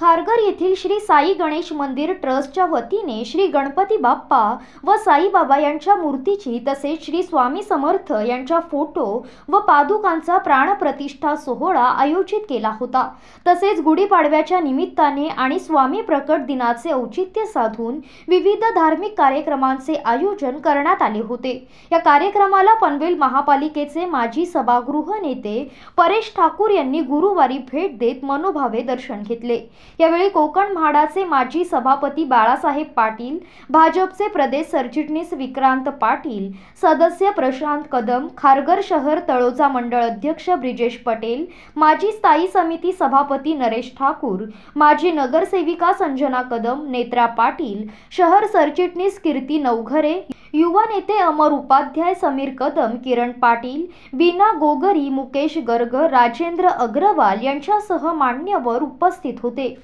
खारघर येथील श्री साई गणेश मंदिर ट्रस्टच्या वतीने श्री गणपती बाप्पा व साईबाबा यांच्या मूर्तीची तसेच श्री स्वामी समर्थ यांच्या फोटो व पादुकांचा प्राणप्रतिष्ठा सोहळा आयोजित केला होता तसेच गुढीपाडव्याच्या निमित्ताने आणि स्वामी प्रकट दिनाचे औचित्य साधून विविध धार्मिक कार्यक्रमांचे आयोजन करण्यात आले होते या कार्यक्रमाला पनवेल महापालिकेचे माजी सभागृह नेते परेश ठाकूर यांनी गुरुवारी भेट देत मनोभावे दर्शन घेतले यावेळी कोकण म्हाडाचे माजी सभापती बाळासाहेब पाटील भाजपचे प्रदेश सरचिटणीस विक्रांत पाटील सदस्य प्रशांत कदम खारघर शहर तळोजा मंडळ अध्यक्ष ब्रिजेश पटेल माजी स्थायी समिती सभापती नरेश ठाकूर माजी नगरसेविका संजना कदम नेत्रा पाटील शहर सरचिटणीस कीर्ती नवघरे युवा नेते अमर उपाध्याय समीर कदम किरण पाटील बीना गोगरी मुकेश गर्ग राजेंद्र अग्रवाल यांच्यासह मान्यवर उपस्थित होते